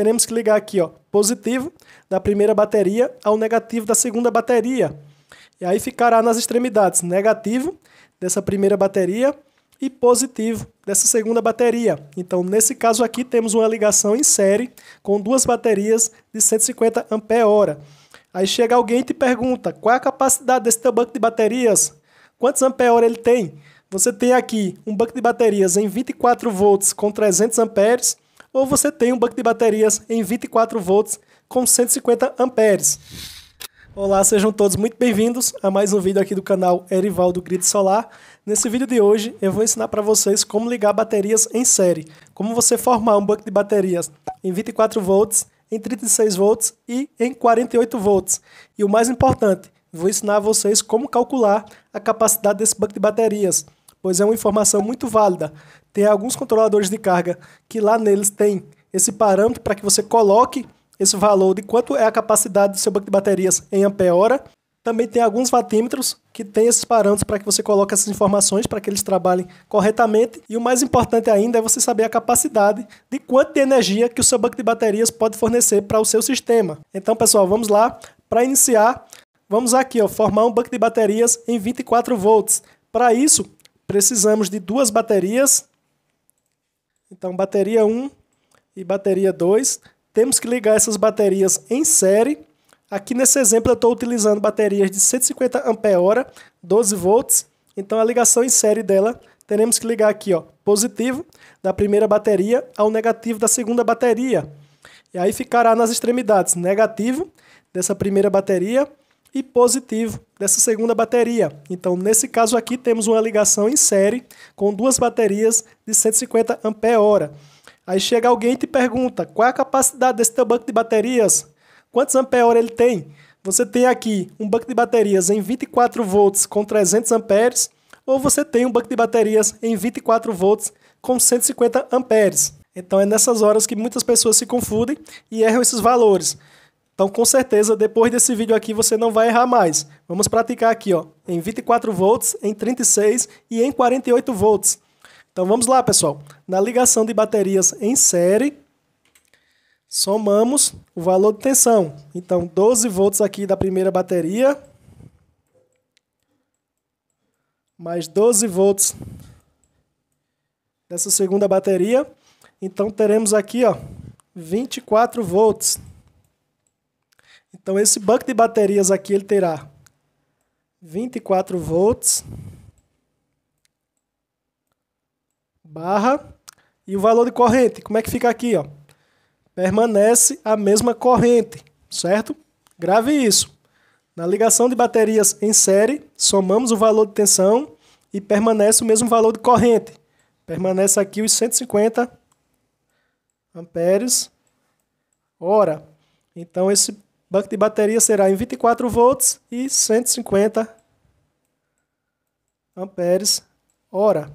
teremos que ligar aqui, ó, positivo da primeira bateria ao negativo da segunda bateria. E aí ficará nas extremidades negativo dessa primeira bateria e positivo dessa segunda bateria. Então, nesse caso aqui, temos uma ligação em série com duas baterias de 150 Ah. Aí chega alguém e te pergunta, qual é a capacidade desse teu banco de baterias? Quantos ampere-hora ele tem? Você tem aqui um banco de baterias em 24 volts com 300 amperes, ou você tem um banco de baterias em 24 volts com 150 amperes. Olá, sejam todos muito bem-vindos a mais um vídeo aqui do canal Erivaldo Grid Solar. Nesse vídeo de hoje eu vou ensinar para vocês como ligar baterias em série, como você formar um banco de baterias em 24 volts, em 36 volts e em 48 volts. E o mais importante, vou ensinar a vocês como calcular a capacidade desse banco de baterias pois é uma informação muito válida. Tem alguns controladores de carga que lá neles tem esse parâmetro para que você coloque esse valor de quanto é a capacidade do seu banco de baterias em ampere-hora. Também tem alguns vatímetros que tem esses parâmetros para que você coloque essas informações para que eles trabalhem corretamente. E o mais importante ainda é você saber a capacidade de quanto de energia que o seu banco de baterias pode fornecer para o seu sistema. Então, pessoal, vamos lá. Para iniciar, vamos aqui, ó, formar um banco de baterias em 24 volts. Para isso, Precisamos de duas baterias. Então, bateria 1 e bateria 2. Temos que ligar essas baterias em série. Aqui nesse exemplo eu estou utilizando baterias de 150 Ah, 12 volts. Então a ligação em série dela, teremos que ligar aqui, ó, positivo da primeira bateria ao negativo da segunda bateria. E aí ficará nas extremidades, negativo dessa primeira bateria e positivo dessa segunda bateria. Então, nesse caso aqui, temos uma ligação em série com duas baterias de 150 Ah. Aí chega alguém e te pergunta, qual é a capacidade desse teu banco de baterias? Quantos ampere-hora ele tem? Você tem aqui um banco de baterias em 24 volts com 300 amperes, ou você tem um banco de baterias em 24 volts com 150 amperes. Então é nessas horas que muitas pessoas se confundem e erram esses valores. Então, com certeza, depois desse vídeo aqui, você não vai errar mais. Vamos praticar aqui, ó, em 24 volts, em 36 e em 48 volts. Então, vamos lá, pessoal. Na ligação de baterias em série, somamos o valor de tensão. Então, 12 volts aqui da primeira bateria, mais 12 volts dessa segunda bateria. Então, teremos aqui, ó, 24 volts. Então esse banco de baterias aqui ele terá 24 volts barra e o valor de corrente, como é que fica aqui, ó? Permanece a mesma corrente, certo? Grave isso. Na ligação de baterias em série, somamos o valor de tensão e permanece o mesmo valor de corrente. Permanece aqui os 150 amperes hora. Então esse Banco de bateria será em 24 volts e 150 amperes hora.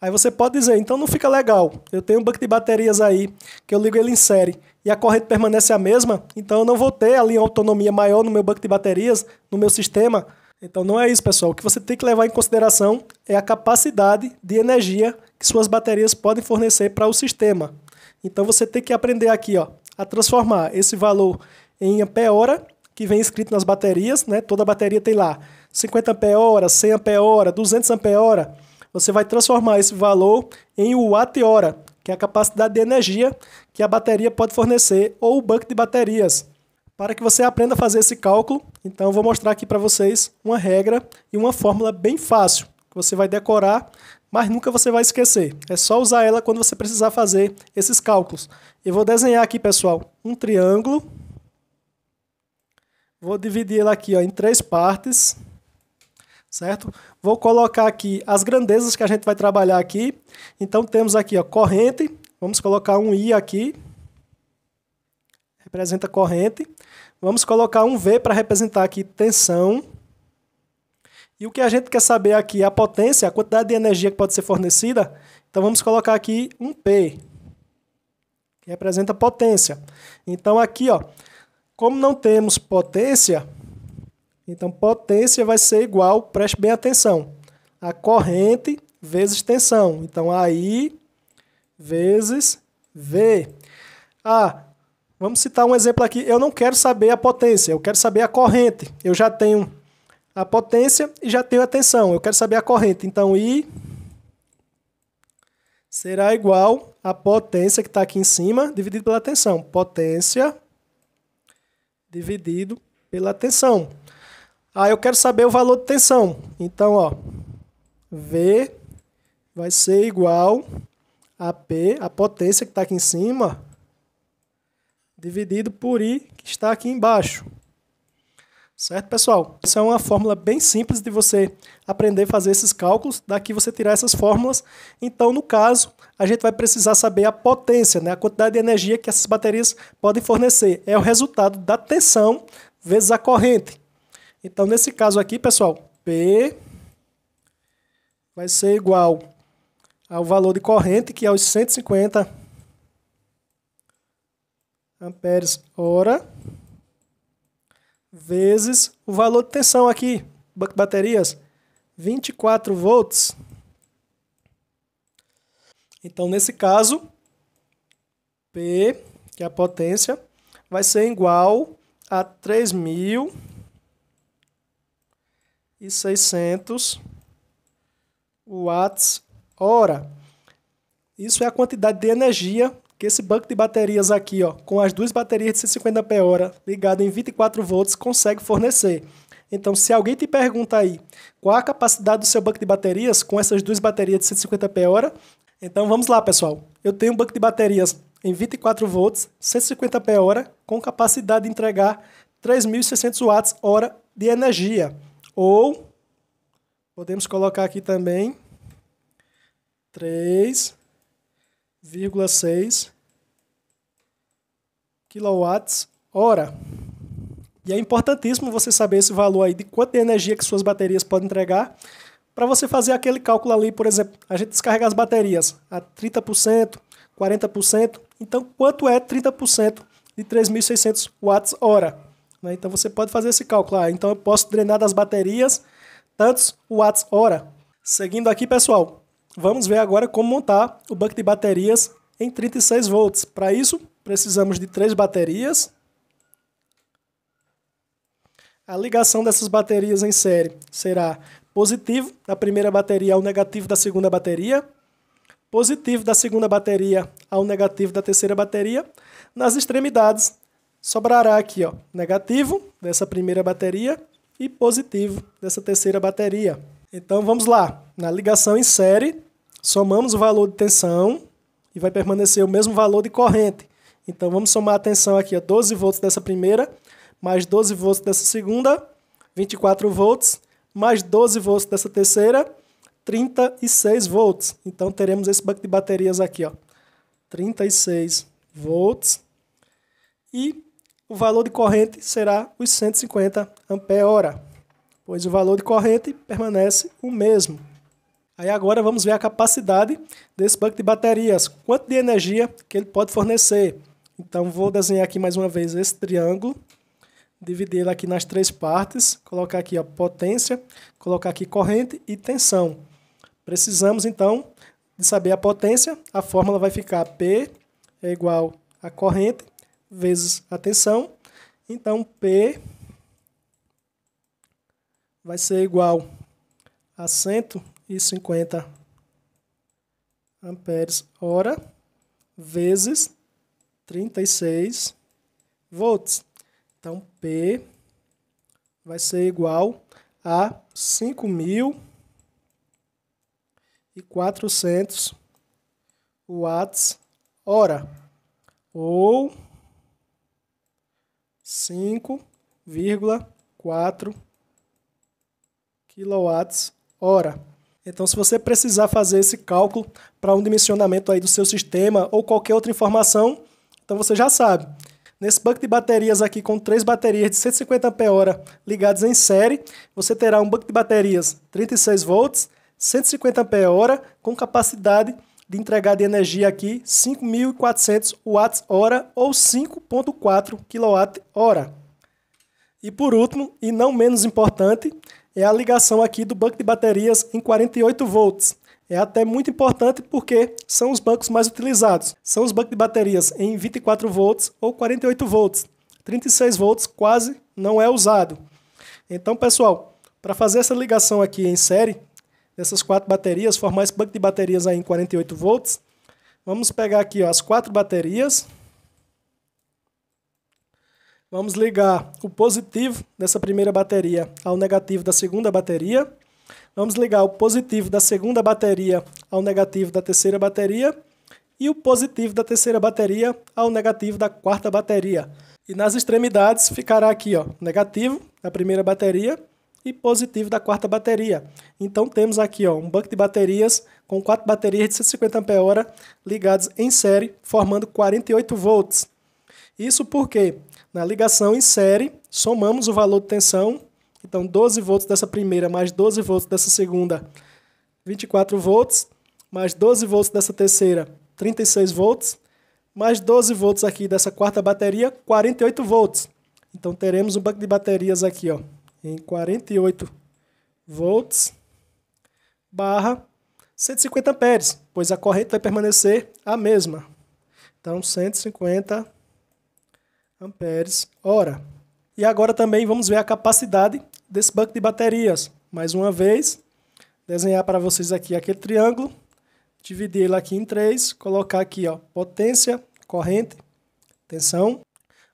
Aí você pode dizer, então não fica legal. Eu tenho um banco de baterias aí, que eu ligo ele em série, e a corrente permanece a mesma, então eu não vou ter ali uma autonomia maior no meu banco de baterias, no meu sistema. Então não é isso, pessoal. O que você tem que levar em consideração é a capacidade de energia que suas baterias podem fornecer para o sistema. Então você tem que aprender aqui, ó, a transformar esse valor em ampere-hora, que vem escrito nas baterias, né? Toda bateria tem lá 50 ampere-hora, 100 ampere-hora, 200 ampere-hora. Você vai transformar esse valor em watt-hora, que é a capacidade de energia que a bateria pode fornecer ou o banco de baterias. Para que você aprenda a fazer esse cálculo, então eu vou mostrar aqui para vocês uma regra e uma fórmula bem fácil, que você vai decorar, mas nunca você vai esquecer. É só usar ela quando você precisar fazer esses cálculos. Eu vou desenhar aqui, pessoal, um triângulo Vou dividir ela aqui ó, em três partes, certo? Vou colocar aqui as grandezas que a gente vai trabalhar aqui. Então, temos aqui ó, corrente, vamos colocar um I aqui, representa corrente. Vamos colocar um V para representar aqui tensão. E o que a gente quer saber aqui é a potência, a quantidade de energia que pode ser fornecida. Então vamos colocar aqui um P, que representa potência. Então aqui, ó, como não temos potência, então potência vai ser igual, preste bem atenção, a corrente vezes tensão. Então aí vezes V. Ah, vamos citar um exemplo aqui. Eu não quero saber a potência, eu quero saber a corrente. Eu já tenho a potência e já tenho a tensão. Eu quero saber a corrente. Então I será igual a potência que está aqui em cima dividido pela tensão. Potência dividido pela tensão. Ah, eu quero saber o valor de tensão. Então, ó, V vai ser igual a P, a potência que está aqui em cima, dividido por I, que está aqui embaixo. Certo, pessoal? Isso é uma fórmula bem simples de você aprender a fazer esses cálculos, daqui você tirar essas fórmulas. Então, no caso, a gente vai precisar saber a potência, né? a quantidade de energia que essas baterias podem fornecer. É o resultado da tensão vezes a corrente. Então, nesse caso aqui, pessoal, P vai ser igual ao valor de corrente, que é os 150 amperes hora vezes o valor de tensão aqui, baterias, 24 volts. Então, nesse caso, P, que é a potência, vai ser igual a 3.600 watts hora. Isso é a quantidade de energia que esse banco de baterias aqui, ó, com as duas baterias de 150 Ah ligado em 24 volts, consegue fornecer. Então, se alguém te pergunta aí qual a capacidade do seu banco de baterias com essas duas baterias de 150 Ah, então vamos lá, pessoal. Eu tenho um banco de baterias em 24 volts, 150 Ah, com capacidade de entregar 3.600 watts hora de energia. Ou podemos colocar aqui também 3 2,6 quilowatts hora. E é importantíssimo você saber esse valor aí de quanto de energia que suas baterias podem entregar para você fazer aquele cálculo ali, por exemplo, a gente descarrega as baterias a 30%, 40%, então quanto é 30% de 3.600 watts hora? Né? Então você pode fazer esse cálculo. Ah, então eu posso drenar das baterias tantos watts hora. Seguindo aqui, pessoal, vamos ver agora como montar o banco de baterias em 36 volts. Para isso, precisamos de três baterias. A ligação dessas baterias em série será positivo da primeira bateria ao negativo da segunda bateria, positivo da segunda bateria ao negativo da terceira bateria. Nas extremidades, sobrará aqui ó, negativo dessa primeira bateria e positivo dessa terceira bateria. Então vamos lá. Na ligação em série, somamos o valor de tensão e vai permanecer o mesmo valor de corrente. Então vamos somar a tensão aqui, ó, 12 volts dessa primeira, mais 12 volts dessa segunda, 24 volts, mais 12 volts dessa terceira, 36 volts. Então teremos esse banco de baterias aqui, ó, 36 volts. E o valor de corrente será os 150 ampere-hora, pois o valor de corrente permanece o mesmo. Aí agora vamos ver a capacidade desse banco de baterias, quanto de energia que ele pode fornecer. Então vou desenhar aqui mais uma vez esse triângulo, dividir ele aqui nas três partes, colocar aqui a potência, colocar aqui corrente e tensão. Precisamos então de saber a potência, a fórmula vai ficar P é igual a corrente vezes a tensão. Então P vai ser igual a 100 e 50 amperes hora vezes 36 volts. Então, P vai ser igual a 5.400 watts hora ou 5,4 quilowatts hora. Então, se você precisar fazer esse cálculo para um dimensionamento aí do seu sistema ou qualquer outra informação, então você já sabe. Nesse banco de baterias aqui com três baterias de 150 Ah ligadas em série, você terá um banco de baterias 36 volts, 150 Ah com capacidade de entregar de energia aqui 5.400 Wh ou 5.4 kWh. E por último, e não menos importante, é a ligação aqui do banco de baterias em 48 volts. É até muito importante porque são os bancos mais utilizados. São os bancos de baterias em 24 volts ou 48 volts. 36 volts quase não é usado. Então, pessoal, para fazer essa ligação aqui em série, dessas quatro baterias, formar esse banco de baterias aí em 48 volts, vamos pegar aqui ó, as quatro baterias Vamos ligar o positivo dessa primeira bateria ao negativo da segunda bateria. Vamos ligar o positivo da segunda bateria ao negativo da terceira bateria e o positivo da terceira bateria ao negativo da quarta bateria. E nas extremidades ficará aqui, ó, negativo da primeira bateria e positivo da quarta bateria. Então temos aqui ó, um banco de baterias com quatro baterias de 150 Ah ligadas em série, formando 48 volts. Isso porque na ligação em série, somamos o valor de tensão. Então, 12 volts dessa primeira mais 12 volts dessa segunda, 24 volts. Mais 12 volts dessa terceira, 36 volts. Mais 12 volts aqui dessa quarta bateria, 48 volts. Então, teremos um banco de baterias aqui ó, em 48 volts barra 150 amperes, pois a corrente vai permanecer a mesma. Então, 150 amperes amperes hora. E agora também vamos ver a capacidade desse banco de baterias. Mais uma vez, desenhar para vocês aqui aquele triângulo, dividir ele aqui em três, colocar aqui ó, potência, corrente, tensão.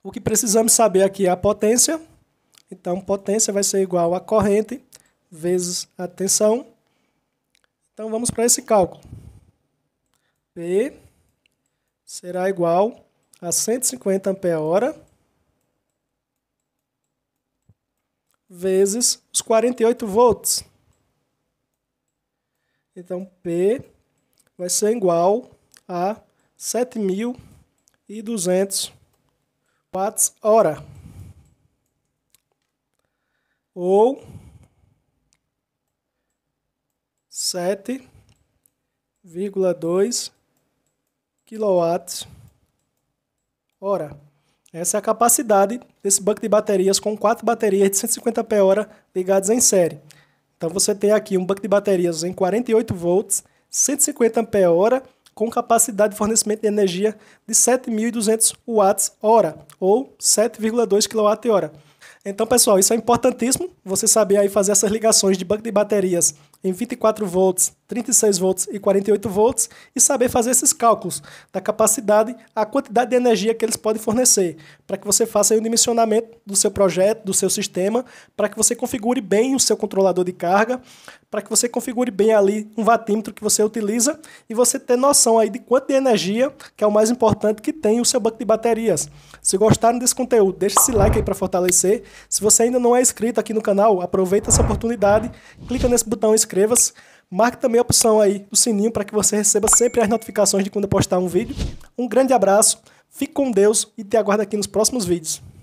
O que precisamos saber aqui é a potência. Então, potência vai ser igual a corrente vezes a tensão. Então, vamos para esse cálculo. P será igual a 150 ampere-hora vezes os 48 volts. Então, P vai ser igual a 7.200 watts-hora. Ou 7,2 quilowatts Ora, essa é a capacidade desse banco de baterias com quatro baterias de 150 Ah ligadas em série. Então você tem aqui um banco de baterias em 48 volts, 150 Ah com capacidade de fornecimento de energia de 7.200 watts-hora ou 7,2 kWh. Então, pessoal, isso é importantíssimo, você saber aí fazer essas ligações de banco de baterias em 24 volts 36 volts e 48 volts e saber fazer esses cálculos da capacidade, a quantidade de energia que eles podem fornecer, para que você faça o dimensionamento do seu projeto, do seu sistema, para que você configure bem o seu controlador de carga, para que você configure bem ali um vatímetro que você utiliza e você ter noção aí de quanto de energia, que é o mais importante que tem o seu banco de baterias. Se gostaram desse conteúdo, deixe esse like aí para fortalecer. Se você ainda não é inscrito aqui no canal, aproveita essa oportunidade, clica nesse botão inscreva-se. Marque também a opção aí do sininho para que você receba sempre as notificações de quando eu postar um vídeo. Um grande abraço, fique com Deus e te aguardo aqui nos próximos vídeos.